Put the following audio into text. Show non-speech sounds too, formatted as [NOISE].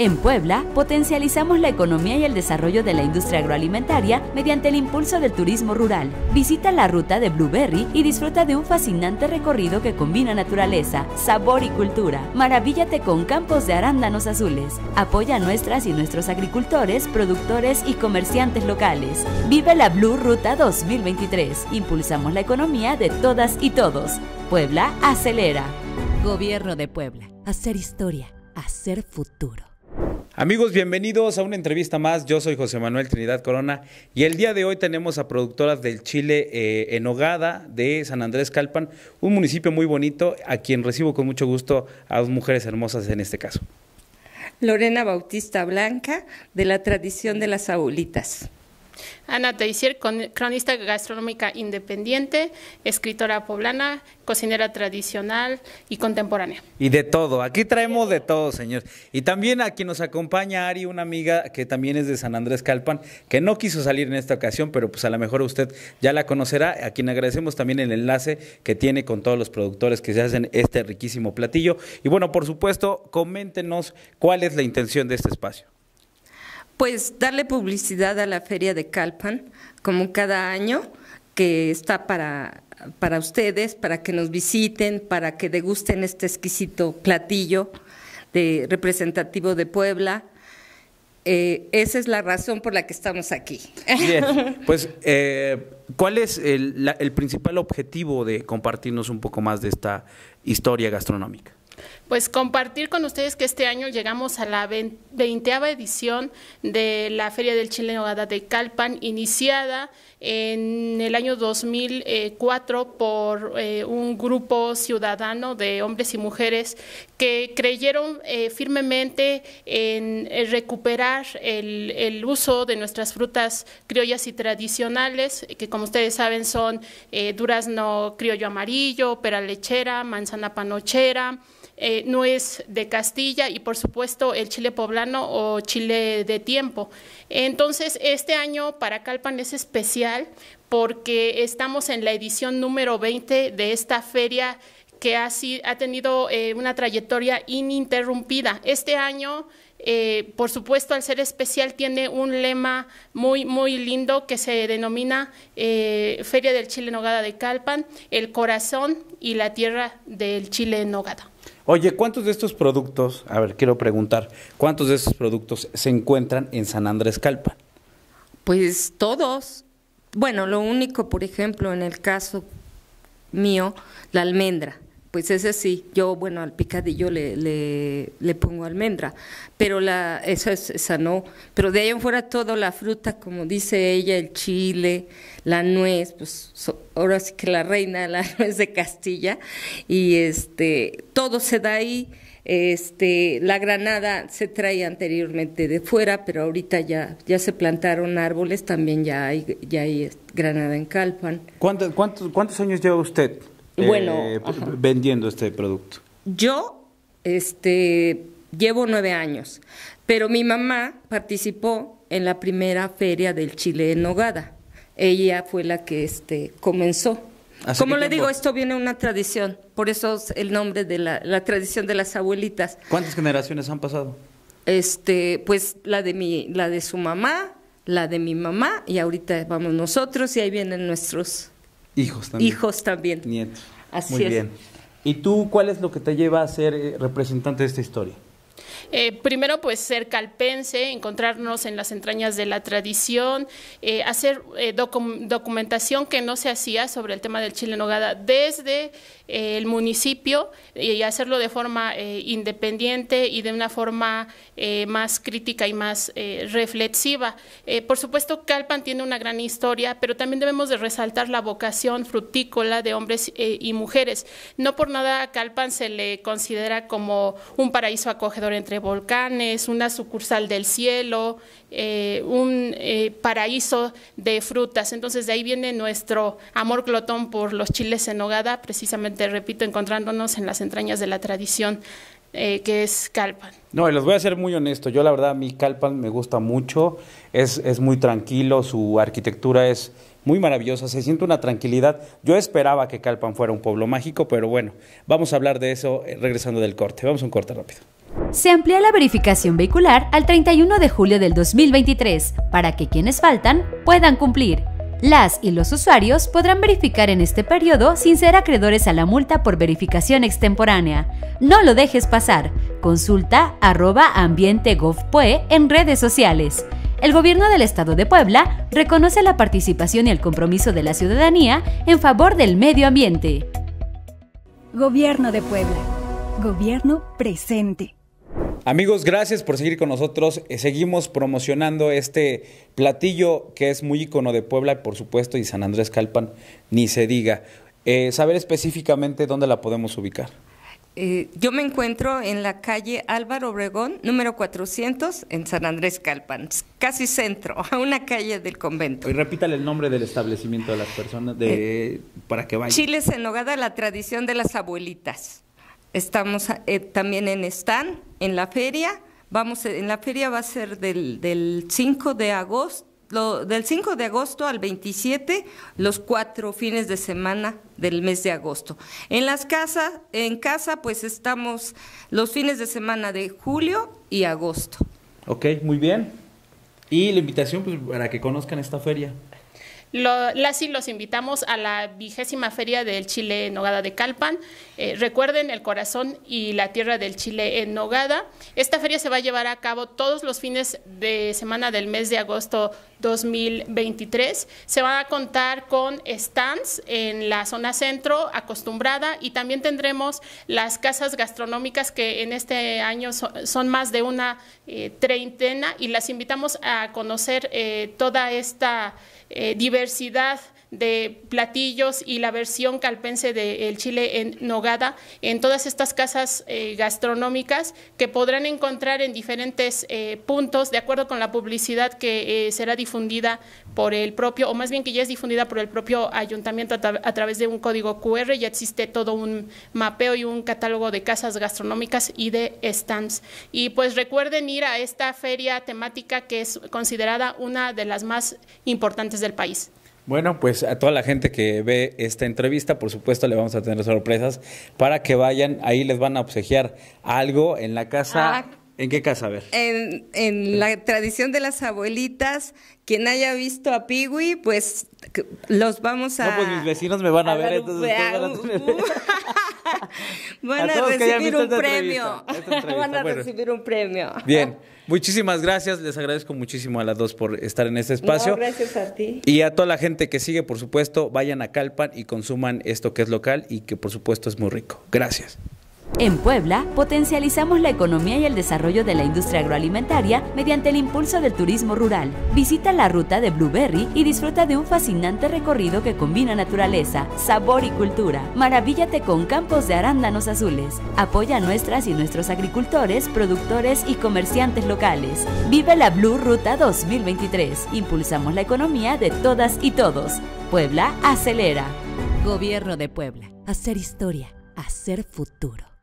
En Puebla, potencializamos la economía y el desarrollo de la industria agroalimentaria mediante el impulso del turismo rural. Visita la ruta de Blueberry y disfruta de un fascinante recorrido que combina naturaleza, sabor y cultura. Maravíllate con campos de arándanos azules. Apoya a nuestras y nuestros agricultores, productores y comerciantes locales. Vive la Blue Ruta 2023. Impulsamos la economía de todas y todos. Puebla acelera. Gobierno de Puebla. Hacer historia. Hacer futuro. Amigos, bienvenidos a una entrevista más. Yo soy José Manuel Trinidad Corona y el día de hoy tenemos a productoras del Chile eh, en Hogada de San Andrés Calpan, un municipio muy bonito a quien recibo con mucho gusto a dos mujeres hermosas en este caso. Lorena Bautista Blanca, de la tradición de las Abuelitas. Ana Teisier, cronista gastronómica independiente, escritora poblana, cocinera tradicional y contemporánea. Y de todo, aquí traemos de todo, señor. Y también aquí nos acompaña Ari, una amiga que también es de San Andrés Calpan, que no quiso salir en esta ocasión, pero pues a lo mejor usted ya la conocerá, a quien agradecemos también el enlace que tiene con todos los productores que se hacen este riquísimo platillo. Y bueno, por supuesto, coméntenos cuál es la intención de este espacio. Pues darle publicidad a la feria de Calpan, como cada año, que está para, para ustedes, para que nos visiten, para que degusten este exquisito platillo de, representativo de Puebla. Eh, esa es la razón por la que estamos aquí. Bien, [LAUGHS] pues, eh, ¿cuál es el, el principal objetivo de compartirnos un poco más de esta historia gastronómica? pues compartir con ustedes que este año llegamos a la 20 edición de la Feria del Chile Nogada de Calpan, iniciada en el año 2004 por eh, un grupo ciudadano de hombres y mujeres que creyeron eh, firmemente en, recuperar el, uso de nuestras frutas criollas y tradicionales, que como ustedes saben son eh, durazno criollo amarillo, pera lechera, manzana panochera, eh, no es de Castilla y por supuesto el chile poblano o chile de tiempo. Entonces, este año para Calpan es especial porque estamos en la edición número 20 de esta feria que ha, ha tenido eh, una trayectoria ininterrumpida. Este año, eh, por supuesto, al ser especial, tiene un lema muy, muy lindo que se denomina Feria del Chile Nogada de Calpan, el corazón y la tierra del Chile Nogada. Oye, ¿cuántos de estos productos, a ver, quiero preguntar, ¿cuántos de estos productos se encuentran en San Andrés Calpa? Pues todos. Bueno, lo único, por ejemplo, en el caso mío, la almendra pues es sí, yo, bueno, al picadillo le, le, pongo almendra, pero la, esa, es, esa no, pero de ahí en fuera todo, la fruta, como dice ella, el chile, la nuez, pues ahora sí que la reina, la [LAUGHS] nuez de Castilla, y este, todo se da ahí, este, la granada se traía anteriormente de fuera, pero ahorita ya, ya se plantaron árboles, también ya hay, ya hay granada en Calpan. ¿Cuántos años lleva usted? bueno, eh, vendiendo este producto? Yo este, llevo nueve años, pero mi mamá participó en la primera feria del Chile en Nogada. Ella fue la que este, comenzó. Como le digo, esto viene una tradición, por eso es el nombre de la, la tradición de las abuelitas. ¿Cuántas generaciones han pasado? Este, pues la de mi, la de su mamá, la de mi mamá, y ahorita vamos nosotros, y ahí vienen nuestros Hijos también. Hijos también. Nietos. Así Muy bien. ¿Y tú cuál es lo que te lleva a ser eh, representante de esta historia? Eh, primero, pues ser calpense, encontrarnos en las entrañas de la tradición, eh, hacer eh, documentación que no se hacía sobre el tema del chile en nogada desde el municipio y hacerlo de forma independiente y de una forma más crítica y más reflexiva. por supuesto, Calpan tiene una gran historia, pero también debemos de resaltar la vocación frutícola de hombres y mujeres. No por nada a Calpan se le considera como un paraíso acogedor entre entre volcanes, una sucursal del cielo, eh, un eh, paraíso de frutas. Entonces de ahí viene nuestro amor clotón por los chiles en nogada, precisamente, repito, encontrándonos en las entrañas de la tradición eh, que es Calpan. No, y les voy a ser muy honesto, yo la verdad mi Calpan me gusta mucho, es, es muy tranquilo, su arquitectura es muy maravillosa, se siente una tranquilidad. Yo esperaba que Calpan fuera un pueblo mágico, pero bueno, vamos a hablar de eso eh, regresando del corte. Vamos a un corte rápido. Se amplía la verificación vehicular al 31 de julio del 2023 para que quienes faltan puedan cumplir. Las y los usuarios podrán verificar en este periodo sin ser acreedores a la multa por verificación extemporánea. No lo dejes pasar. Consulta arroba ambiente.gov.pue en redes sociales. El gobierno del Estado de Puebla reconoce la participación y el compromiso de la ciudadanía en favor del medio ambiente. Gobierno de Puebla. Gobierno presente. Amigos, gracias por seguir con nosotros. Eh, seguimos promocionando este platillo que es muy icono de Puebla, por supuesto, y San Andrés Calpan, ni se diga. Eh, saber específicamente dónde la podemos ubicar. Eh, yo me encuentro en la calle Álvaro Obregón, número 400, en San Andrés Calpan, casi centro, [LAUGHS] a una calle del convento. Y repítale el nombre del establecimiento de las personas de, para que vayan. Chiles en Nogada, la tradición de las abuelitas. Estamos eh, también en Stan, en la feria. Vamos, en la feria va a ser del, del 5 de agosto del 5 de agosto al 27, los cuatro fines de semana del mes de agosto. En las casas, en casa, pues estamos los fines de semana de julio y agosto. Ok, muy bien. Y la invitación pues, para que conozcan esta feria. Lo, las los invitamos a la vigésima feria del Chile en Nogada de Calpan. Eh, recuerden el corazón y la tierra del Chile en Nogada. Esta feria se va a llevar a cabo todos los fines de semana del mes de agosto 2023. Se va a contar con stands en la zona centro acostumbrada y también tendremos las casas gastronómicas que en este año son, más de una eh, treintena y las invitamos a conocer eh, toda esta... Eh, diversidad de platillos y la versión calpense del de chile en nogada en todas estas casas eh, gastronómicas que podrán encontrar en diferentes eh, puntos de acuerdo con la publicidad que eh, será difundida por el propio, o más bien que ya es difundida por el propio ayuntamiento a, a, través de un código QR, ya existe todo un mapeo y un catálogo de casas gastronómicas y de stands. Y pues recuerden ir a esta feria temática que es considerada una de las más importantes del país. Bueno, pues a toda la gente que ve esta entrevista, por supuesto, le vamos a tener sorpresas para que vayan. Ahí les van a obsequiar algo en la casa. Ah. ¿En qué casa? A ver. En, en la tradición de las abuelitas, quien haya visto a Pigui, pues los vamos a. No, pues mis vecinos me van a, ver, entonces. [LAUGHS] [LAUGHS] Van a, recibir un premio. [LAUGHS] Van a recibir un premio. Bien. Muchísimas gracias, les agradezco muchísimo a las dos por estar en este espacio. No, gracias a ti. Y a toda la gente que sigue, por supuesto, vayan a Calpan y consuman esto que es local y que por supuesto es muy rico. Gracias. En Puebla, potencializamos la economía y el desarrollo de la industria agroalimentaria mediante el impulso del turismo rural. Visita la ruta de Blueberry y disfruta de un fascinante recorrido que combina naturaleza, sabor y cultura. Maravíllate con campos de arándanos azules. Apoya a nuestras y nuestros agricultores, productores y comerciantes locales. Vive la Blue Ruta 2023. Impulsamos la economía de todas y todos. Puebla acelera. Gobierno de Puebla. Hacer historia. Hacer futuro.